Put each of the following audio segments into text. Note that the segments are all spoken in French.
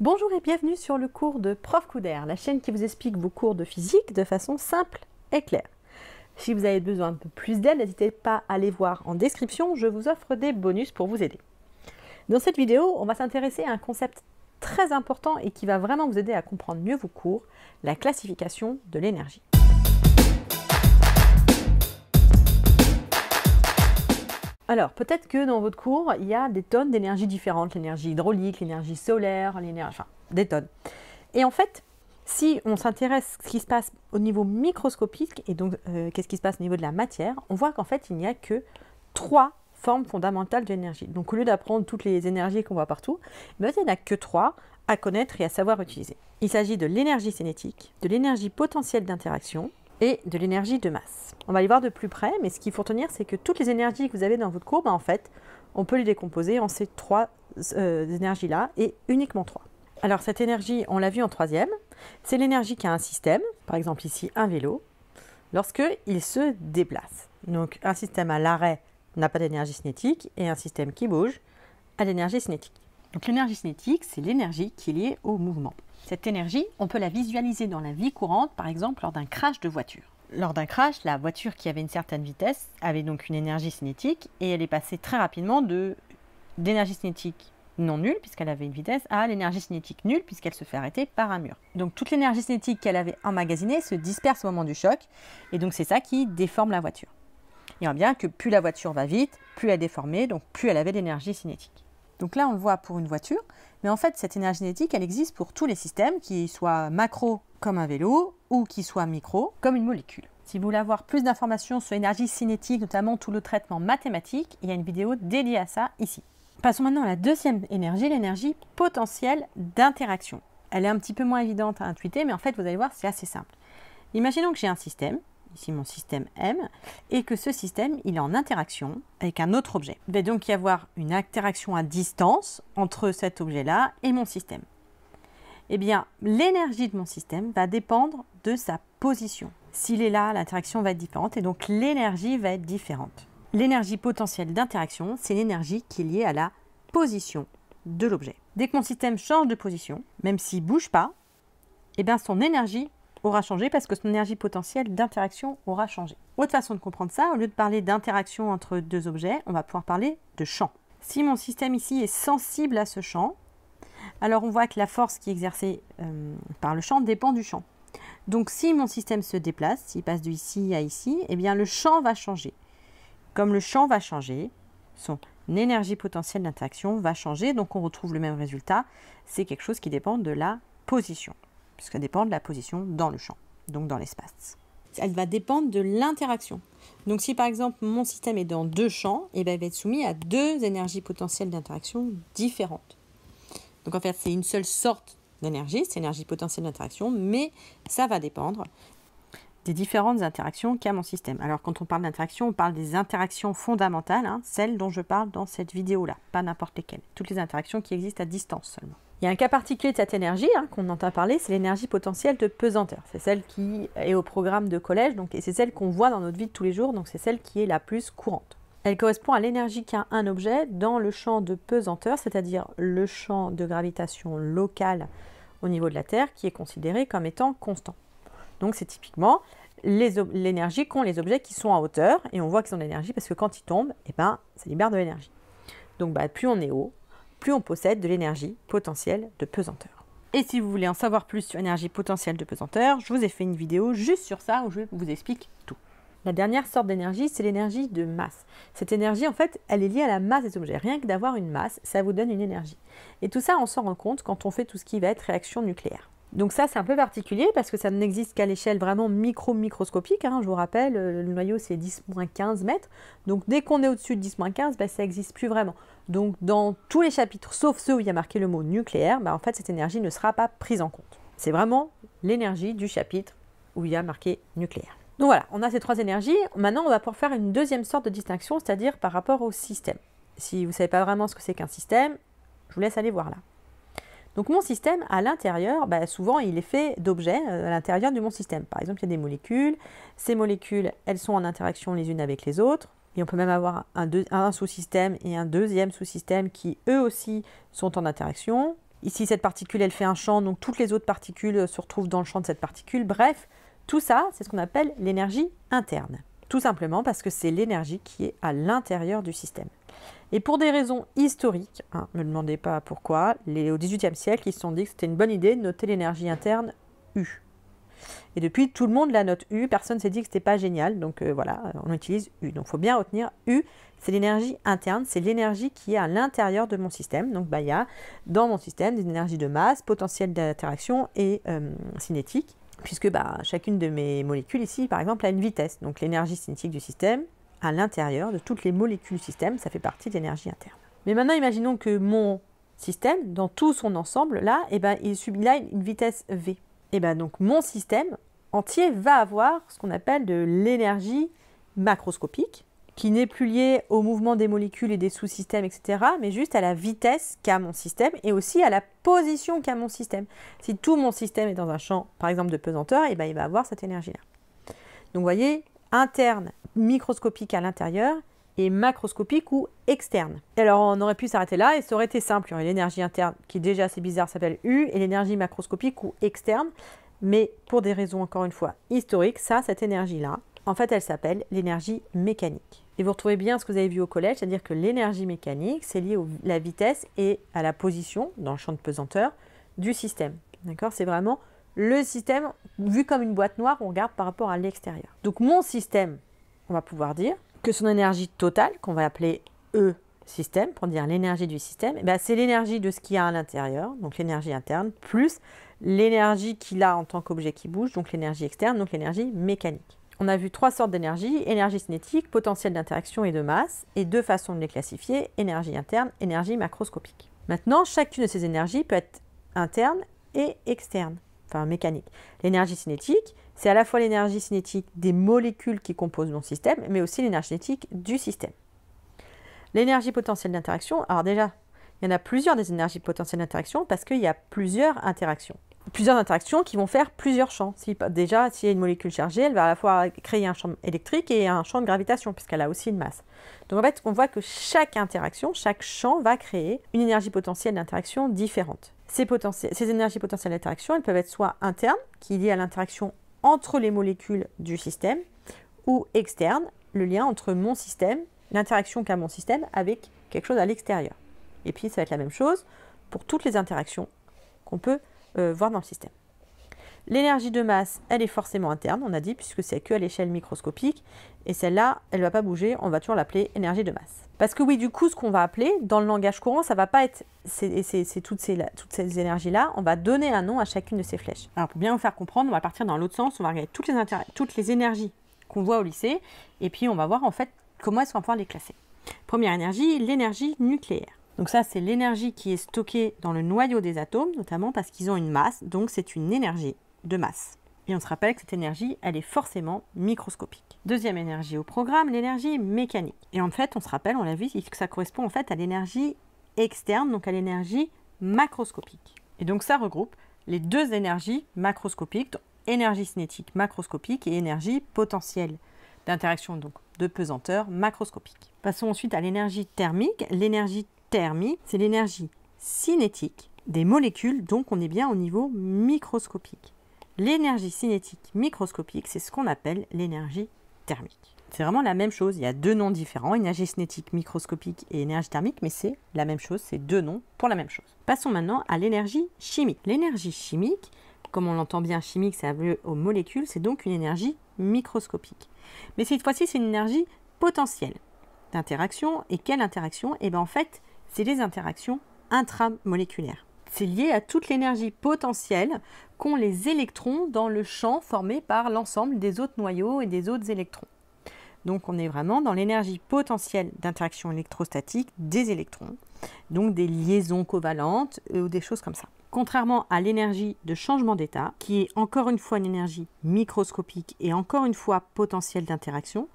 Bonjour et bienvenue sur le cours de Prof Couder, la chaîne qui vous explique vos cours de physique de façon simple et claire. Si vous avez besoin de peu plus d'aide, n'hésitez pas à aller voir en description, je vous offre des bonus pour vous aider. Dans cette vidéo, on va s'intéresser à un concept très important et qui va vraiment vous aider à comprendre mieux vos cours, la classification de l'énergie. Alors, peut-être que dans votre cours, il y a des tonnes d'énergies différentes, l'énergie hydraulique, l'énergie solaire, l'énergie... Enfin, des tonnes. Et en fait, si on s'intéresse à ce qui se passe au niveau microscopique, et donc euh, qu'est-ce qui se passe au niveau de la matière, on voit qu'en fait, il n'y a que trois formes fondamentales d'énergie. Donc, au lieu d'apprendre toutes les énergies qu'on voit partout, eh ben, il n'y en a que trois à connaître et à savoir utiliser. Il s'agit de l'énergie cinétique, de l'énergie potentielle d'interaction, et de l'énergie de masse. On va les voir de plus près, mais ce qu'il faut retenir, c'est que toutes les énergies que vous avez dans votre courbe, en fait, on peut les décomposer en ces trois euh, énergies-là, et uniquement trois. Alors cette énergie, on l'a vu en troisième, c'est l'énergie qu'a un système, par exemple ici un vélo, lorsque il se déplace. Donc un système à l'arrêt n'a pas d'énergie cinétique, et un système qui bouge a l'énergie cinétique. Donc l'énergie cinétique, c'est l'énergie qui est liée au mouvement. Cette énergie, on peut la visualiser dans la vie courante, par exemple lors d'un crash de voiture. Lors d'un crash, la voiture qui avait une certaine vitesse avait donc une énergie cinétique et elle est passée très rapidement de d'énergie cinétique non nulle puisqu'elle avait une vitesse à l'énergie cinétique nulle puisqu'elle se fait arrêter par un mur. Donc toute l'énergie cinétique qu'elle avait emmagasinée se disperse au moment du choc et donc c'est ça qui déforme la voiture. Il y a bien que plus la voiture va vite, plus elle est déformée, donc plus elle avait d'énergie cinétique. Donc là, on le voit pour une voiture, mais en fait, cette énergie cinétique, elle existe pour tous les systèmes, qu'ils soient macro comme un vélo ou qu'ils soient micro comme une molécule. Si vous voulez avoir plus d'informations sur l'énergie cinétique, notamment tout le traitement mathématique, il y a une vidéo dédiée à ça ici. Passons maintenant à la deuxième énergie, l'énergie potentielle d'interaction. Elle est un petit peu moins évidente à intuiter, mais en fait, vous allez voir, c'est assez simple. Imaginons que j'ai un système ici mon système M, et que ce système, il est en interaction avec un autre objet. Il va donc y avoir une interaction à distance entre cet objet-là et mon système. Eh bien, l'énergie de mon système va dépendre de sa position. S'il est là, l'interaction va être différente et donc l'énergie va être différente. L'énergie potentielle d'interaction, c'est l'énergie qui est liée à la position de l'objet. Dès que mon système change de position, même s'il ne bouge pas, eh bien son énergie aura changé parce que son énergie potentielle d'interaction aura changé. Autre façon de comprendre ça, au lieu de parler d'interaction entre deux objets, on va pouvoir parler de champ. Si mon système ici est sensible à ce champ, alors on voit que la force qui est exercée euh, par le champ dépend du champ. Donc si mon système se déplace, s'il passe de ici à ici, eh bien le champ va changer. Comme le champ va changer, son énergie potentielle d'interaction va changer, donc on retrouve le même résultat. C'est quelque chose qui dépend de la position que ça dépend de la position dans le champ, donc dans l'espace. Elle va dépendre de l'interaction. Donc si par exemple mon système est dans deux champs, et eh il ben, va être soumis à deux énergies potentielles d'interaction différentes. Donc en fait c'est une seule sorte d'énergie, c'est l'énergie potentielle d'interaction, mais ça va dépendre des différentes interactions qu'a mon système. Alors quand on parle d'interaction, on parle des interactions fondamentales, hein, celles dont je parle dans cette vidéo-là, pas n'importe lesquelles, toutes les interactions qui existent à distance seulement. Il y a un cas particulier de cette énergie hein, qu'on entend parler, c'est l'énergie potentielle de pesanteur. C'est celle qui est au programme de collège, donc, et c'est celle qu'on voit dans notre vie de tous les jours, donc c'est celle qui est la plus courante. Elle correspond à l'énergie qu'a un objet dans le champ de pesanteur, c'est-à-dire le champ de gravitation local au niveau de la Terre, qui est considéré comme étant constant. Donc c'est typiquement l'énergie qu'ont les objets qui sont en hauteur. Et on voit qu'ils ont de l'énergie parce que quand ils tombent, eh ben, ça libère de l'énergie. Donc bah, plus on est haut, plus on possède de l'énergie potentielle de pesanteur. Et si vous voulez en savoir plus sur l'énergie potentielle de pesanteur, je vous ai fait une vidéo juste sur ça où je vous explique tout. La dernière sorte d'énergie, c'est l'énergie de masse. Cette énergie, en fait, elle est liée à la masse des objets. Rien que d'avoir une masse, ça vous donne une énergie. Et tout ça, on s'en rend compte quand on fait tout ce qui va être réaction nucléaire. Donc ça, c'est un peu particulier parce que ça n'existe qu'à l'échelle vraiment micro-microscopique. Hein. Je vous rappelle, euh, le noyau, c'est 10-15 mètres. Donc dès qu'on est au-dessus de 10-15, bah, ça n'existe plus vraiment. Donc dans tous les chapitres, sauf ceux où il y a marqué le mot nucléaire, bah, en fait, cette énergie ne sera pas prise en compte. C'est vraiment l'énergie du chapitre où il y a marqué nucléaire. Donc voilà, on a ces trois énergies. Maintenant, on va pouvoir faire une deuxième sorte de distinction, c'est-à-dire par rapport au système. Si vous ne savez pas vraiment ce que c'est qu'un système, je vous laisse aller voir là. Donc mon système à l'intérieur, bah, souvent il est fait d'objets euh, à l'intérieur de mon système. Par exemple, il y a des molécules. Ces molécules, elles sont en interaction les unes avec les autres. Et on peut même avoir un, un sous-système et un deuxième sous-système qui eux aussi sont en interaction. Ici, cette particule, elle fait un champ, donc toutes les autres particules euh, se retrouvent dans le champ de cette particule. Bref, tout ça, c'est ce qu'on appelle l'énergie interne. Tout simplement parce que c'est l'énergie qui est à l'intérieur du système. Et pour des raisons historiques, hein, ne me demandez pas pourquoi, au XVIIIe siècle, ils se sont dit que c'était une bonne idée de noter l'énergie interne U. Et depuis, tout le monde la note U, personne ne s'est dit que ce n'était pas génial, donc euh, voilà, euh, on utilise U. Donc il faut bien retenir U, c'est l'énergie interne, c'est l'énergie qui est à l'intérieur de mon système. Donc bah, il y a dans mon système des énergies de masse, potentiel d'interaction et euh, cinétique, puisque bah, chacune de mes molécules ici, par exemple, a une vitesse. Donc l'énergie cinétique du système, à l'intérieur de toutes les molécules du système, ça fait partie de l'énergie interne. Mais maintenant, imaginons que mon système, dans tout son ensemble, là, eh ben, il subit là une vitesse V. Et eh ben, donc mon système entier va avoir ce qu'on appelle de l'énergie macroscopique, qui n'est plus liée au mouvement des molécules et des sous-systèmes, etc., mais juste à la vitesse qu'a mon système et aussi à la position qu'a mon système. Si tout mon système est dans un champ, par exemple, de pesanteur, eh ben, il va avoir cette énergie-là. Donc vous voyez, interne microscopique à l'intérieur et macroscopique ou externe. alors on aurait pu s'arrêter là et ça aurait été simple. Il y l'énergie interne qui est déjà assez bizarre s'appelle U et l'énergie macroscopique ou externe. Mais pour des raisons encore une fois historiques, ça, cette énergie-là, en fait elle s'appelle l'énergie mécanique. Et vous retrouvez bien ce que vous avez vu au collège, c'est-à-dire que l'énergie mécanique, c'est lié à la vitesse et à la position dans le champ de pesanteur du système. D'accord C'est vraiment le système, vu comme une boîte noire, on regarde par rapport à l'extérieur. Donc mon système, on va pouvoir dire que son énergie totale, qu'on va appeler E système, pour dire l'énergie du système, eh ben, c'est l'énergie de ce qu'il y a à l'intérieur, donc l'énergie interne, plus l'énergie qu'il a en tant qu'objet qui bouge, donc l'énergie externe, donc l'énergie mécanique. On a vu trois sortes d'énergie, énergie cinétique, potentiel d'interaction et de masse, et deux façons de les classifier, énergie interne, énergie macroscopique. Maintenant, chacune de ces énergies peut être interne et externe enfin mécanique. L'énergie cinétique, c'est à la fois l'énergie cinétique des molécules qui composent mon système, mais aussi l'énergie cinétique du système. L'énergie potentielle d'interaction, alors déjà, il y en a plusieurs des énergies potentielles d'interaction parce qu'il y a plusieurs interactions. Plusieurs interactions qui vont faire plusieurs champs. Si, bah, déjà, s'il y a une molécule chargée, elle va à la fois créer un champ électrique et un champ de gravitation, puisqu'elle a aussi une masse. Donc en fait, on voit que chaque interaction, chaque champ va créer une énergie potentielle d'interaction différente. Ces, énergies potentielles d'interaction, elles peuvent être soit internes, qui est à l'interaction entre les molécules du système, ou externes, le lien entre mon système, l'interaction qu'a mon système avec quelque chose à l'extérieur. Et puis ça va être la même chose pour toutes les interactions qu'on peut euh, voir dans le système. L'énergie de masse, elle est forcément interne, on a dit, puisque c'est que à l'échelle microscopique. Et celle-là, elle ne va pas bouger, on va toujours l'appeler énergie de masse. Parce que oui, du coup, ce qu'on va appeler, dans le langage courant, ça va pas être c'est, toutes ces, toutes ces énergies-là, on va donner un nom à chacune de ces flèches. Alors pour bien vous faire comprendre, on va partir dans l'autre sens, on va regarder toutes les, toutes les énergies qu'on voit au lycée, et puis on va voir en fait comment est-ce qu'on va pouvoir les classer. Première énergie, l'énergie nucléaire. Donc ça, c'est l'énergie qui est stockée dans le noyau des atomes, notamment parce qu'ils ont une masse, donc c'est une énergie de masse. Et on se rappelle que cette énergie, elle est forcément microscopique. Deuxième énergie au programme, l'énergie mécanique. Et en fait, on se rappelle, on l'a vu, que ça correspond en fait à l'énergie externe, donc à l'énergie macroscopique. Et donc ça regroupe les deux énergies macroscopiques, donc énergie cinétique macroscopique et énergie potentielle d'interaction, donc de pesanteur macroscopique. Passons ensuite à l'énergie thermique. L'énergie thermique, c'est l'énergie cinétique des molécules, donc on est bien au niveau microscopique. L'énergie cinétique microscopique, c'est ce qu'on appelle l'énergie thermique. C'est vraiment la même chose, il y a deux noms différents, énergie cinétique microscopique et énergie thermique, mais c'est la même chose, c'est deux noms pour la même chose. Passons maintenant à l'énergie chimique. L'énergie chimique, comme on l'entend bien chimique, ça lieu aux molécules, c'est donc une énergie microscopique. Mais cette fois-ci, c'est une énergie potentielle d'interaction. Et quelle interaction Eh bien en fait, c'est les interactions intramoléculaires. C'est lié à toute l'énergie potentielle qu'ont les électrons dans le champ formé par l'ensemble des autres noyaux et des autres électrons. Donc on est vraiment dans l'énergie potentielle d'interaction électrostatique des électrons, donc des liaisons covalentes ou des choses comme ça. Contrairement à l'énergie de changement d'état, qui est encore une fois une énergie microscopique et encore une fois potentielle d'interaction,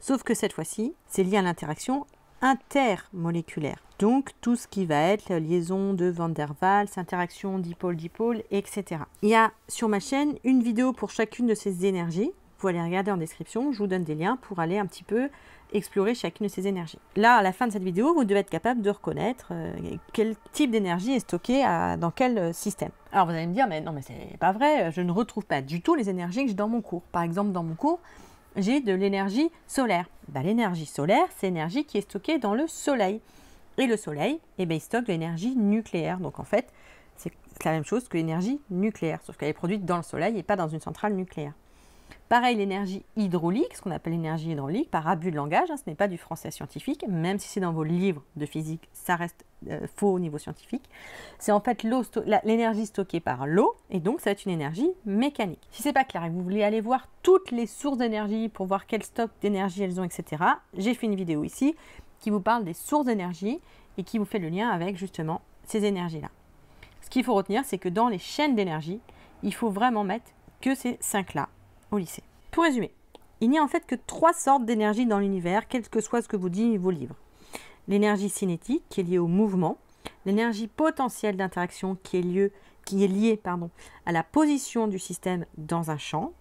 sauf que cette fois-ci, c'est lié à l'interaction intermoléculaire. Donc tout ce qui va être liaison de Van der Waals, interaction dipôle-dipôle, etc. Il y a sur ma chaîne une vidéo pour chacune de ces énergies. Vous allez regarder en description, je vous donne des liens pour aller un petit peu explorer chacune de ces énergies. Là, à la fin de cette vidéo, vous devez être capable de reconnaître euh, quel type d'énergie est stockée dans quel euh, système. Alors vous allez me dire, mais non, mais c'est pas vrai, je ne retrouve pas du tout les énergies que j'ai dans mon cours. Par exemple, dans mon cours, j'ai de l'énergie solaire. Bah, l'énergie solaire, c'est l'énergie qui est stockée dans le soleil. Et le soleil, eh ben, il stocke de l'énergie nucléaire. Donc en fait, c'est la même chose que l'énergie nucléaire, sauf qu'elle est produite dans le soleil et pas dans une centrale nucléaire. Pareil, l'énergie hydraulique, ce qu'on appelle l'énergie hydraulique, par abus de langage, hein, ce n'est pas du français scientifique, même si c'est dans vos livres de physique, ça reste euh, faux au niveau scientifique, c'est en fait l'énergie stockée par l'eau, et donc ça va être une énergie mécanique. Si c'est pas clair et que vous voulez aller voir toutes les sources d'énergie pour voir quel stock d'énergie elles ont, etc., j'ai fait une vidéo ici qui vous parle des sources d'énergie et qui vous fait le lien avec justement ces énergies-là. Ce qu'il faut retenir, c'est que dans les chaînes d'énergie, il faut vraiment mettre que ces cinq là au lycée. Pour résumer, il n'y a en fait que trois sortes d'énergie dans l'univers, quel que soit ce que vous dit vos livres l'énergie cinétique qui est liée au mouvement, l'énergie potentielle d'interaction qui est, liée, qui est pardon, à la position du système dans un champ,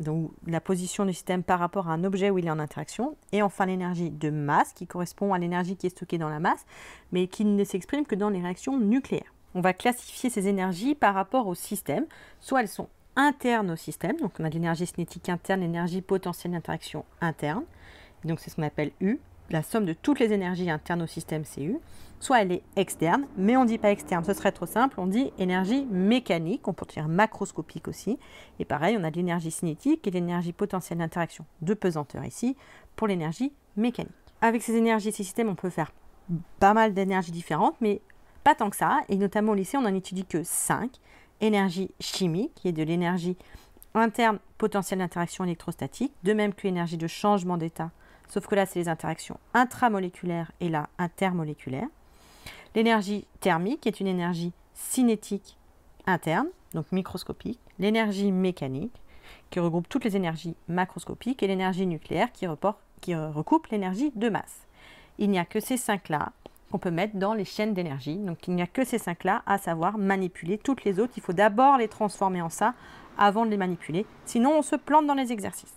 donc la position du système par rapport à un objet où il est en interaction, et enfin l'énergie de masse qui correspond à l'énergie qui est stockée dans la masse, mais qui ne s'exprime que dans les réactions nucléaires. On va classifier ces énergies par rapport au système, soit elles sont internes au système, donc on a l'énergie cinétique interne, l'énergie potentielle d'interaction interne, donc c'est ce qu'on appelle U, la somme de toutes les énergies internes au système CU, soit elle est externe, mais on ne dit pas externe, ce serait trop simple, on dit énergie mécanique, on peut dire macroscopique aussi, et pareil, on a de l'énergie cinétique et l'énergie potentielle d'interaction de pesanteur ici pour l'énergie mécanique. Avec ces énergies, ces systèmes, on peut faire pas mal d'énergies différentes, mais pas tant que ça, et notamment au lycée, on n'en étudie que 5, énergie chimique, qui est de l'énergie interne potentielle d'interaction électrostatique, de même que l'énergie de changement d'état Sauf que là, c'est les interactions intramoléculaires et là, intermoléculaires. L'énergie thermique est une énergie cinétique interne, donc microscopique. L'énergie mécanique, qui regroupe toutes les énergies macroscopiques, et l'énergie nucléaire, qui, qui euh, recoupe l'énergie de masse. Il n'y a que ces cinq-là qu'on peut mettre dans les chaînes d'énergie. Donc il n'y a que ces cinq-là, à savoir manipuler toutes les autres. Il faut d'abord les transformer en ça avant de les manipuler. Sinon, on se plante dans les exercices.